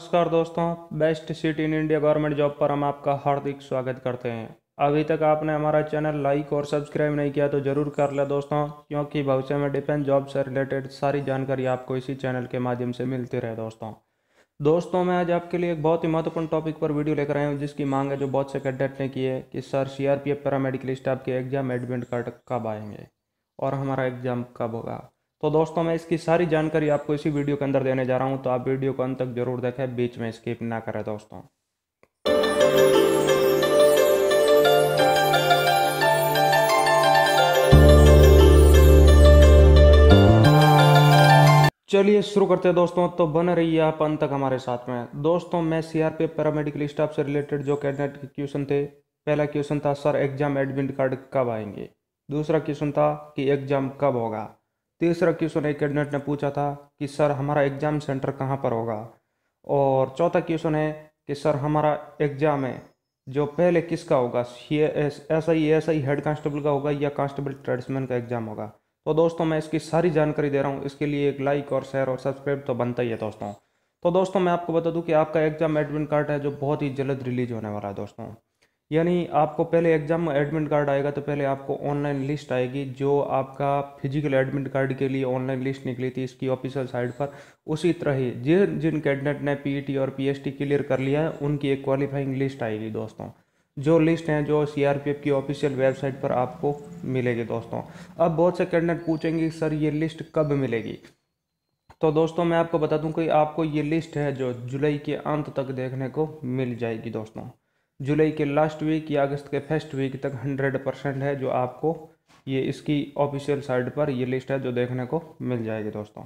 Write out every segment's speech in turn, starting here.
नमस्कार दोस्तों best city in India government job पर हम आपका हार्दिक स्वागत करते हैं अभी तक आपने हमारा चैनल लाइक और सब्सक्राइब नहीं किया तो ज़रूर कर ले दोस्तों क्योंकि भविष्य में डिफेंस जॉब से रिलेटेड सारी जानकारी आपको इसी चैनल के माध्यम से मिलती रहे दोस्तों दोस्तों मैं आज आपके लिए एक बहुत ही महत्वपूर्ण टॉपिक पर वीडियो लेकर आया हूँ जिसकी मांग है जो बहुत से कैडेट ने की है कि sir C R P F paramedical staff के एग्जाम एडमिट कार्ड कब आएंगे और हमारा एग्जाम कब होगा तो दोस्तों मैं इसकी सारी जानकारी आपको इसी वीडियो के अंदर देने जा रहा हूं तो आप वीडियो को अंत तक जरूर देखें बीच में स्किप ना करें दोस्तों चलिए शुरू करते हैं दोस्तों तो बन रही है आप अंत तक हमारे साथ में दोस्तों मैं सीआरपीएफ पैरामेडिकल स्टाफ से रिलेटेड जो कैंडिडेट के क्वेश्चन थे पहला क्वेश्चन था सर एग्जाम एडमिट कार्ड कब आएंगे दूसरा क्वेश्चन था कि एग्जाम कब होगा तीसरा क्वेश्चन है कैंडिडेट ने पूछा था कि सर हमारा एग्ज़ाम सेंटर कहाँ पर होगा और चौथा क्वेश्चन है कि सर हमारा एग्ज़ाम है जो पहले किसका होगा C S I S I head constable का होगा या कांस्टेबल ट्रेड्समैन का एग्ज़ाम होगा तो दोस्तों मैं इसकी सारी जानकारी दे रहा हूँ इसके लिए एक लाइक और शेयर और सब्सक्राइब तो बनता ही है दोस्तों तो दोस्तों मैं आपको बता दूं कि आपका एग्ज़ाम एडमिट कार्ड है जो बहुत ही जल्द रिलीज होने वाला है दोस्तों यानी आपको पहले एग्ज़ाम में एडमिट कार्ड आएगा तो पहले आपको ऑनलाइन लिस्ट आएगी जो आपका फिजिकल एडमिट कार्ड के लिए ऑनलाइन लिस्ट निकली थी इसकी ऑफिशियल साइट पर उसी तरह ही जिन जिन कैंडिडेट ने पीईटी e और पीएसटी क्लियर कर लिया है उनकी एक क्वालिफाइंग लिस्ट आएगी दोस्तों जो लिस्ट हैं जो सी की ऑफिशियल वेबसाइट पर आपको मिलेगी दोस्तों अब बहुत से कैंडिडेट पूछेंगे सर ये लिस्ट कब मिलेगी तो दोस्तों मैं आपको बता दूं कि आपको ये लिस्ट है जो जुलाई के अंत तक देखने को मिल जाएगी दोस्तों जुलाई के लास्ट वीक या अगस्त के फर्स्ट वीक तक हंड्रेड परसेंट है जो आपको ये इसकी ऑफिशियल साइट पर ये लिस्ट है जो देखने को मिल जाएगी दोस्तों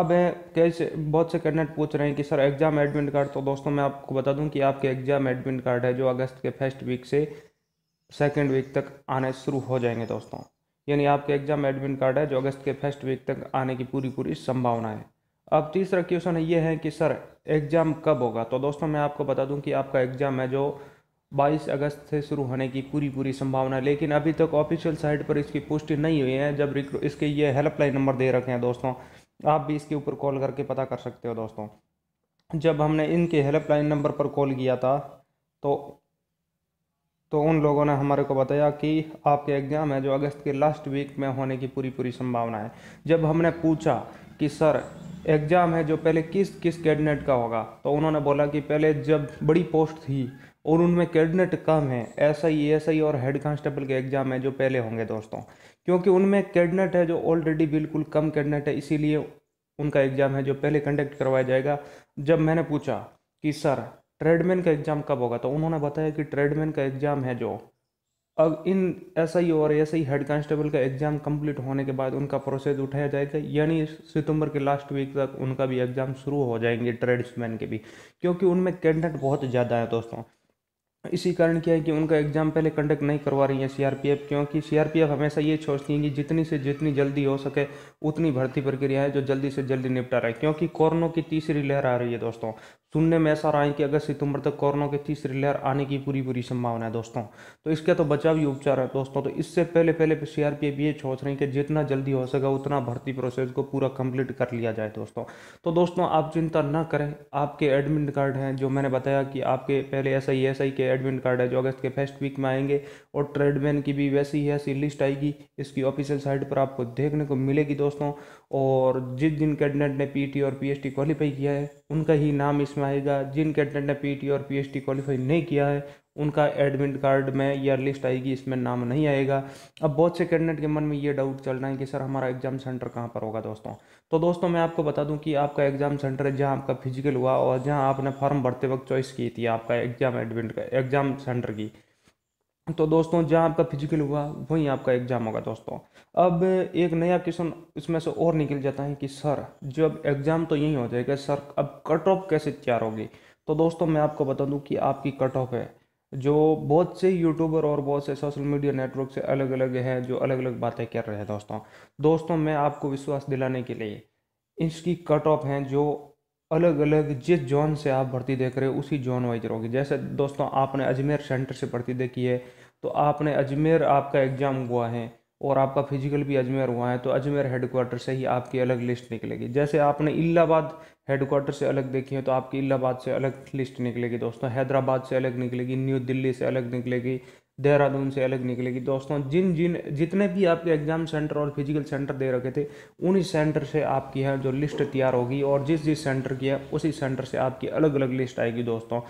अब कैसे बहुत से कैंडिडेट पूछ रहे हैं कि सर एग्ज़ाम एडमिट कार्ड तो दोस्तों मैं आपको बता दूं कि आपके एग्ज़ाम एडमिट कार्ड है जो अगस्त के फर्स्ट वीक से सेकेंड वीक तक आने शुरू हो जाएंगे दोस्तों यानी आपके एग्ज़ाम एडमिट कार्ड है जो अगस्त के फर्स्ट वीक तक आने की पूरी पूरी संभावना है अब तीसरा क्वेश्चन ये है कि सर एग्ज़ाम कब होगा तो दोस्तों मैं आपको बता दूं कि आपका एग्ज़ाम है जो 22 अगस्त से शुरू होने की पूरी पूरी संभावना लेकिन अभी तक ऑफिशियल साइट पर इसकी पुष्टि नहीं हुई है जब इसके ये हेल्पलाइन नंबर दे रखे हैं दोस्तों आप भी इसके ऊपर कॉल करके पता कर सकते हो दोस्तों जब हमने इनके हेल्पलाइन नंबर पर कॉल किया था तो तो उन लोगों ने हमारे को बताया कि आपके एग्ज़ाम है जो अगस्त के लास्ट वीक में होने की पूरी पूरी संभावना है जब हमने पूछा कि सर एग्ज़ाम है जो पहले किस किस कैबिनेट का होगा तो उन्होंने बोला कि पहले जब बड़ी पोस्ट थी और उनमें कैडनेट कम है एस आई एस आई और हेड कांस्टेबल के एग्ज़ाम है जो पहले होंगे दोस्तों क्योंकि उनमें कैडनेट है जो ऑलरेडी बिल्कुल कम कैडनेट है इसीलिए उनका एग्ज़ाम है जो पहले कंडक्ट करवाया जाएगा जब मैंने पूछा कि सर ट्रेडमैन का एग्ज़ाम कब होगा तो उन्होंने बताया कि ट्रेडमैन का एग्ज़ाम है जो अब इन एस आई और एस आई हेड कांस्टेबल का एग्ज़ाम कंप्लीट होने के बाद उनका प्रोसेस उठाया जाएगा यानी सितंबर के लास्ट वीक तक उनका भी एग्ज़ाम शुरू हो जाएंगे ट्रेड्समैन के भी क्योंकि उनमें कैंडिडेट बहुत ज़्यादा है दोस्तों इसी कारण क्या है कि उनका एग्ज़ाम पहले कंडक्ट नहीं करवा रही है सीआरपीएफ क्योंकि सीआरपीएफ हमेशा ये सोचती है कि जितनी से जितनी जल्दी हो सके उतनी भर्ती प्रक्रिया है जो जल्दी से जल्दी निपटा रहा है क्योंकि कोरोना की तीसरी लहर आ रही है दोस्तों सुनने में ऐसा रहा है कि अगस्त सितंबर तक कोरोना की तीसरी लहर आने की पूरी पूरी संभावना है दोस्तों तो इसका तो बचाव ही उपचार है दोस्तों तो इससे पहले पहले सी आर पी ये सोच रहे हैं कि जितना जल्दी हो सका उतना भर्ती प्रोसेस को पूरा कंप्लीट कर लिया जाए दोस्तों तो दोस्तों आप चिंता ना करें आपके एडमिट कार्ड हैं जो मैंने बताया कि आपके पहले एस आई एस आई के एडमिट कार्ड है जो अगस्त के फर्स्ट वीक में आएंगे और ट्रेडमैन की भी वैसी ही ऐसी लिस्ट आएगी इसकी ऑफिशियल साइट पर आपको देखने को मिलेगी दोस्तों और जिस दिन कैंडिडेट ने पी और पी क्वालिफाई किया है उनका ही नाम इसमें आएगा जिन कैंडिडेट ने पीटी e और पीएचडी क्वालिफाई नहीं किया है उनका एडमिट कार्ड में ईयर लिस्ट आएगी इसमें नाम नहीं आएगा अब बहुत से कैंडिडेट के मन में ये डाउट चल रहा है कि सर हमारा एग्जाम सेंटर कहाँ पर होगा दोस्तों तो दोस्तों मैं आपको बता दूं कि आपका एग्जाम सेंटर है जहाँ आपका फिजिकल हुआ और जहाँ आपने फॉर्म भरते वक्त चॉइस की थी आपका एग्जाम एडमिट एग्जाम सेंटर की तो दोस्तों जहाँ आपका फिजिकल हुआ वहीं आपका एग्जाम होगा दोस्तों अब एक नया क्वेश्चन इसमें से और निकल जाता है कि सर जब एग्जाम तो यही हो जाएगा सर अब कट ऑफ कैसे तैयार होगी तो दोस्तों मैं आपको बता दूं कि आपकी कट ऑफ है जो बहुत से यूट्यूबर और बहुत से सोशल मीडिया नेटवर्क से अलग अलग है जो अलग अलग बातें कर रहे हैं दोस्तों दोस्तों मैं आपको विश्वास दिलाने के लिए इसकी कट ऑफ हैं जो अलग अलग जिस जोन से आप भर्ती देख रहे हो उसी जोन वाइज रहोगे जैसे दोस्तों आपने अजमेर सेंटर से भर्ती देखी है तो आपने अजमेर आपका एग्ज़ाम हुआ है और आपका फिजिकल भी अजमेर हुआ है तो अजमेर हेडक्वार्टर से ही आपकी अलग लिस्ट निकलेगी जैसे आपने इलाहाबाद हेडक्वार्टर से अलग देखी है तो आपकी इलाहाबाद से अलग लिस्ट निकलेगी दोस्तों हैदराबाद से अलग निकलेगी न्यू दिल्ली से अलग निकलेगी देहरादून से अलग निकलेगी दोस्तों जिन जिन जितने भी आपके एग्जाम सेंटर और फिजिकल सेंटर दे रखे थे उन्हीं सेंटर से आपकी है जो लिस्ट तैयार होगी और जिस जिस सेंटर की है उसी सेंटर से आपकी अलग अलग लिस्ट आएगी दोस्तों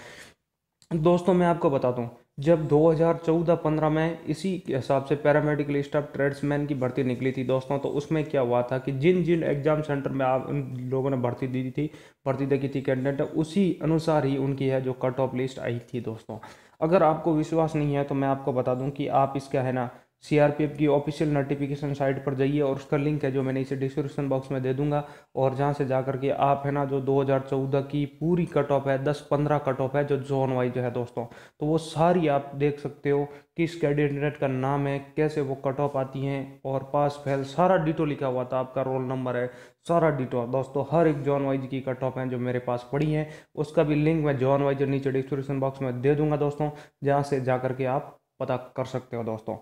दोस्तों मैं आपको बता दूँ जब 2014-15 में इसी हिसाब से पैरामेडिकल स्टाफ ट्रेड्समैन की भर्ती निकली थी दोस्तों तो उसमें क्या हुआ था कि जिन जिन एग्जाम सेंटर में आप उन लोगों ने भर्ती दी थी भर्ती देखी थी कैंडिडेट उसी अनुसार ही उनकी है जो कट ऑफ लिस्ट आई थी दोस्तों अगर आपको विश्वास नहीं है तो मैं आपको बता दूं कि आप इसका है ना सीआरपीएफ की ऑफिशियल नोटिफिकेशन साइट पर जाइए और उसका लिंक है जो मैंने इसे डिस्क्रिप्शन बॉक्स में दे दूंगा और जहाँ से जा करके आप है ना जो 2014 की पूरी कट ऑफ है 10-15 कट ऑफ है जो जोन वाइज है दोस्तों तो वो सारी आप देख सकते हो किस कैंडिडेट का नाम है कैसे वो कट ऑफ आती हैं और पास फैल सारा डिटो लिखा हुआ था आपका रोल नंबर है सारा डिटो दोस्तों हर एक जॉन वाइज की कट ऑफ है जो मेरे पास पड़ी है उसका भी लिंक मैं जॉन वाइज नीचे डिस्क्रिप्शन बॉक्स में दे दूंगा दोस्तों जहाँ से जा करके आप पता कर सकते हो दोस्तों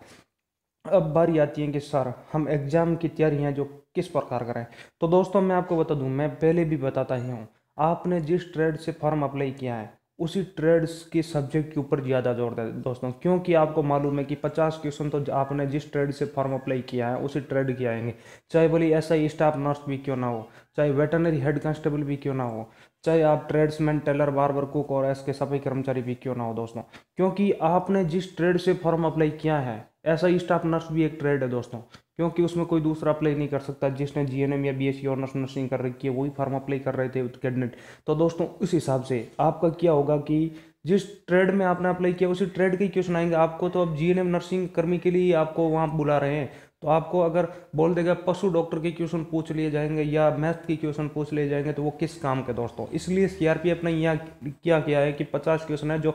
अब बारी आती है कि सर हम एग्ज़ाम की तैयारियाँ जो किस प्रकार करें तो दोस्तों मैं आपको बता दूं मैं पहले भी बताता ही हूँ आपने जिस ट्रेड से फॉर्म अप्लाई किया है उसी ट्रेड्स के सब्जेक्ट के ऊपर ज़्यादा जोर दें दोस्तों क्योंकि आपको मालूम है कि 50 क्वेश्चन तो आपने जिस ट्रेड से फॉर्म अप्लाई किया है उसी ट्रेड के आएंगे चाहे बोली ऐसा ही स्टाफ नर्स भी क्यों ना हो चाहे वेटनरी हेड कांस्टेबल भी क्यों ना हो चाहे आप ट्रेड्समैन टेलर बार कुक और के सफाई कर्मचारी भी क्यों ना हो दोस्तों क्योंकि आपने जिस ट्रेड से फॉर्म अप्लाई किया है ऐसा ही स्टाफ नर्स भी एक ट्रेड है दोस्तों क्योंकि उसमें कोई दूसरा अप्लाई नहीं कर सकता जिसने जी एन एम या B S C honours nursing कर रखी है वही फॉर्म अप्लाई कर रहे थे कैंडिडेट तो दोस्तों उस हिसाब से आपका क्या होगा कि जिस ट्रेड में आपने अप्लाई किया उसी ट्रेड के क्वेश्चन आएंगे आपको तो अब जी एन एम नर्सिंग कर्मी के लिए आपको वहाँ बुला रहे हैं तो आपको अगर बोल देगा पशु डॉक्टर के क्वेश्चन पूछ लिए जाएंगे या मैथ के क्वेश्चन पूछ लिए जाएंगे तो वो किस काम के दोस्तों इसलिए सीआरपीएफ ने यहाँ क्या किया है कि पचास क्वेश्चन है जो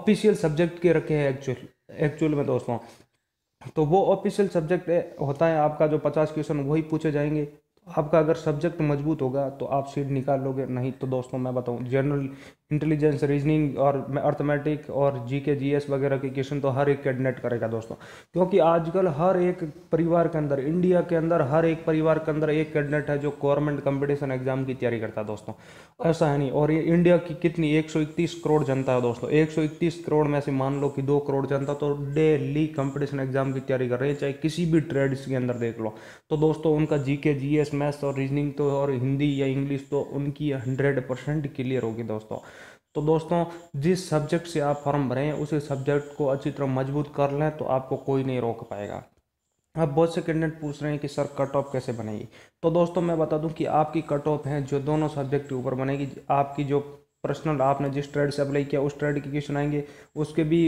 ऑफिशियल सब्जेक्ट के रखे हैं एक्चुअल एक्चुअल में दोस्तों तो वो ऑफिशियल सब्जेक्ट eh, होता है आपका जो पचास क्वेश्चन वही पूछे जाएंगे आपका अगर सब्जेक्ट मजबूत होगा तो आप सीट निकाल लोगे नहीं तो दोस्तों मैं बताऊं जनरल इंटेलिजेंस रीजनिंग और अर्थमेटिक और जीके जीएस वगैरह के क्वेश्चन तो हर एक कैडिनेट करेगा दोस्तों क्योंकि आजकल हर एक परिवार के अंदर इंडिया के अंदर हर एक परिवार के अंदर एक कैडिनेट है जो गवर्नमेंट कंपटीशन एग्जाम की तैयारी करता है दोस्तों ऐसा है नहीं और ये इंडिया की कितनी एक करोड़ जनता है दोस्तों एक करोड़ में से मान लो कि दो करोड़ जनता तो डेली कंपटीशन एग्जाम की तैयारी कर रही है चाहे किसी भी ट्रेड्स के अंदर देख लो तो दोस्तों उनका जी के जीएस मैथ्स और रीजनिंग तो और हिंदी या इंग्लिश तो उनकी हंड्रेड परसेंट क्लियर होगी दोस्तों तो दोस्तों जिस सब्जेक्ट से आप फॉर्म भरें उसे सब्जेक्ट को अच्छी तरह मजबूत कर लें तो आपको कोई नहीं रोक पाएगा अब बहुत से कैंडिडेट पूछ रहे हैं कि सर कट ऑफ कैसे बनेगी तो दोस्तों मैं बता दूं कि आपकी कट ऑफ है जो दोनों सब्जेक्ट के ऊपर बनेगी आपकी जो पर्सनल आपने जिस ट्रेड से अप्लाई किया उस ट्रेड के क्वेश्चन आएंगे उसके भी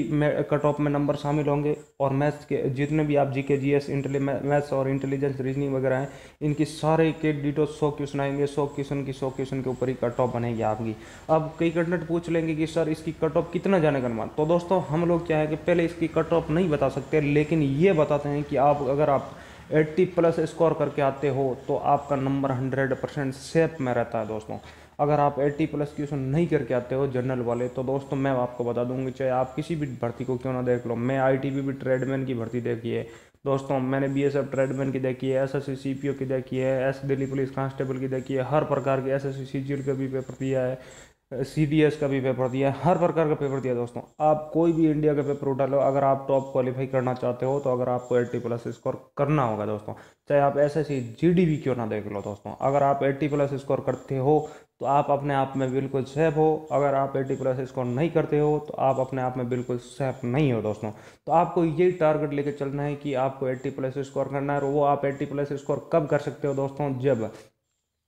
कट ऑफ में नंबर शामिल होंगे और मैथ्स के जितने भी आप G K G S maths और इंटेलिजेंस रीजनिंग वगैरह हैं इनकी सारे के डिटो सौ क्वेश्चन आएंगे सौ क्वेश्चन की सौ क्वेश्चन के ऊपर ही कट ऑफ बनेगी आपकी अब कई कैंडिडेट पूछ लेंगे कि सर इसकी कट ऑफ कितना जाने का अनुमान तो दोस्तों हम लोग क्या है कि पहले इसकी कट ऑफ नहीं बता सकते लेकिन ये बताते हैं कि आप अगर आप 80 प्लस स्कोर करके आते हो तो आपका नंबर 100 परसेंट सेफ में रहता है दोस्तों अगर आप 80 प्लस क्वेश्चन नहीं करके आते हो जनरल वाले तो दोस्तों मैं आपको बता दूंगी चाहे आप किसी भी भर्ती को क्यों ना देख लो मैं आई भी ट्रेडमैन की भर्ती देखी है दोस्तों मैंने बी एस एफ ट्रेडमैन की देखी है S S C C P O की देखी है एस दिल्ली पुलिस कांस्टेबल की देखी है हर प्रकार के एस एस सी सी जी का भी पेपर दिया है सी एस का भी पेपर दिया है हर प्रकार का पेपर दिया दोस्तों आप कोई भी इंडिया का पेपर उठा लो अगर आप टॉप क्वालिफाई करना चाहते हो तो अगर आपको एट्टी प्लस स्कोर करना होगा दोस्तों चाहे आप एस एस जी डी भी क्यों ना देख लो दोस्तों अगर आप एट्टी प्लस स्कोर करते हो तो आप अपने आप में बिल्कुल सेफ हो अगर आप एट्टी प्लस स्कोर नहीं करते हो तो आप अपने आप में बिल्कुल सेफ नहीं हो दोस्तों तो आपको ये टारगेट लेके चलना है कि आपको एट्टी प्लस स्कोर करना है और वो आप एट्टी प्लस स्कोर कब कर सकते हो दोस्तों जब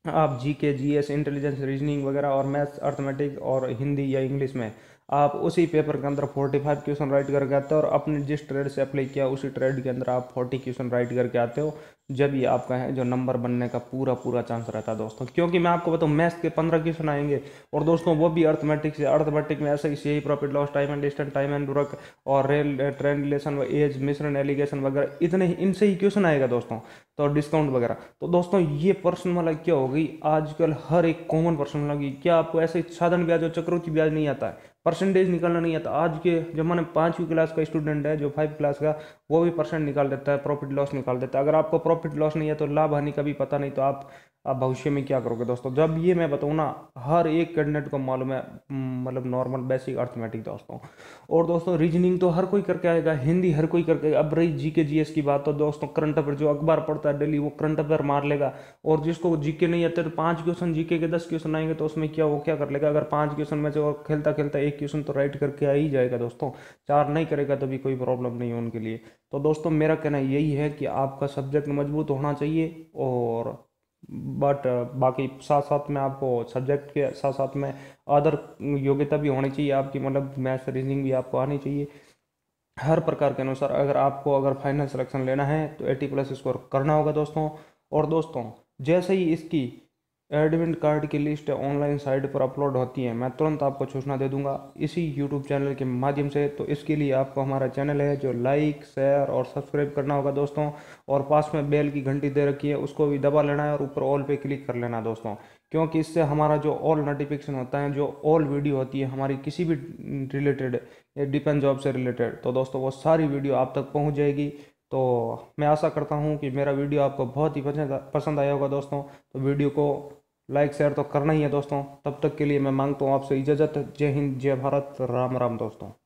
आप G K G S intelligence reasoning वगैरह और मैथ्स अर्थमेटिक और हिंदी या इंग्लिश में आप उसी पेपर के अंदर फोर्टी फाइव क्वेश्चन राइट करके आते हो और अपने जिस ट्रेड से अप्लाई किया उसी ट्रेड के अंदर आप फोर्टी क्वेश्चन राइट करके आते हो जब ये आपका है जो नंबर बनने का पूरा पूरा चांस रहता है दोस्तों क्योंकि मैं आपको बताऊँ मैथ्स के पंद्रह क्वेश्चन आएंगे और दोस्तों वो भी अर्थमेटिक से अर्थमेटिक में ऐसा ही profit loss time and distance time and work और रेल ट्रेन रिलेशन एज मिश्रण एलिगेशन वगैरह इतने ही इनसे ही क्वेश्चन आएगा दोस्तों तो डिस्काउंट वगैरह तो दोस्तों ये पर्सन वाला क्या होगी आजकल हर एक कॉमन पर्सन वाला क्या आपको ऐसे साधारण ब्याज और चक्रवर्ती ब्याज नहीं आता है परसेंटेज निकालना नहीं आता तो आज के जमाने मैंने पाँचवीं क्लास का स्टूडेंट है जो फाइव क्लास का वो भी परसेंट निकाल देता है प्रॉफिट लॉस निकाल देता है अगर आपको प्रॉफिट लॉस नहीं है तो लाभ हानि का भी पता नहीं तो आप आप भविष्य में क्या करोगे दोस्तों जब ये मैं बताऊँ ना हर एक कैंडिडेट को मालूम है मतलब नॉर्मल बेसिक अर्थमेटिक दोस्तों और दोस्तों रीजनिंग तो हर कोई करके आएगा हिंदी हर कोई करके अब रही जी के जी एस की बात तो दोस्तों करंट अफेयर जो अखबार पढ़ता है डेली वो करंट अफेयर मार लेगा और जिसको जी के नहीं आते तो पाँच क्वेश्चन जी के दस क्वेश्चन आएंगे तो उसमें क्या वो क्या कर लेगा अगर पाँच क्वेश्चन में से खेलता खेलता एक एक क्वेश्चन तो राइट करके आ ही जाएगा दोस्तों चार नहीं करेगा तो भी कोई प्रॉब्लम नहीं है उनके लिए तो दोस्तों मेरा कहना यही है कि आपका सब्जेक्ट मजबूत होना चाहिए और बट बाकी साथ साथ में आपको सब्जेक्ट के साथ साथ में अदर योग्यता भी होनी चाहिए आपकी मतलब मैथ रीजनिंग भी आपको आनी चाहिए हर प्रकार के अनुसार अगर आपको अगर फाइनल सिलेक्शन लेना है तो एटी प्लस स्कोर करना होगा दोस्तों और दोस्तों जैसे ही इसकी एडमिट कार्ड की लिस्ट ऑनलाइन साइट पर अपलोड होती है मैं तुरंत आपको सूचना दे दूंगा इसी यूट्यूब चैनल के माध्यम से तो इसके लिए आपको हमारा चैनल है जो लाइक शेयर और सब्सक्राइब करना होगा दोस्तों और पास में बेल की घंटी दे रखी है उसको भी दबा लेना है और ऊपर ऑल पे क्लिक कर लेना दोस्तों क्योंकि इससे हमारा जो ऑल नोटिफिकेशन होता है जो ऑल वीडियो होती है हमारी किसी भी रिलेटेड डिफेंस जॉब से रिलेटेड तो दोस्तों वो सारी वीडियो आप तक पहुँच जाएगी तो मैं आशा करता हूँ कि मेरा वीडियो आपको बहुत ही पसंद पसंद आया होगा दोस्तों तो वीडियो को लाइक शेयर तो करना ही है दोस्तों तब तक के लिए मैं मांगता हूँ आपसे इजाज़त जय हिंद जय भारत राम राम दोस्तों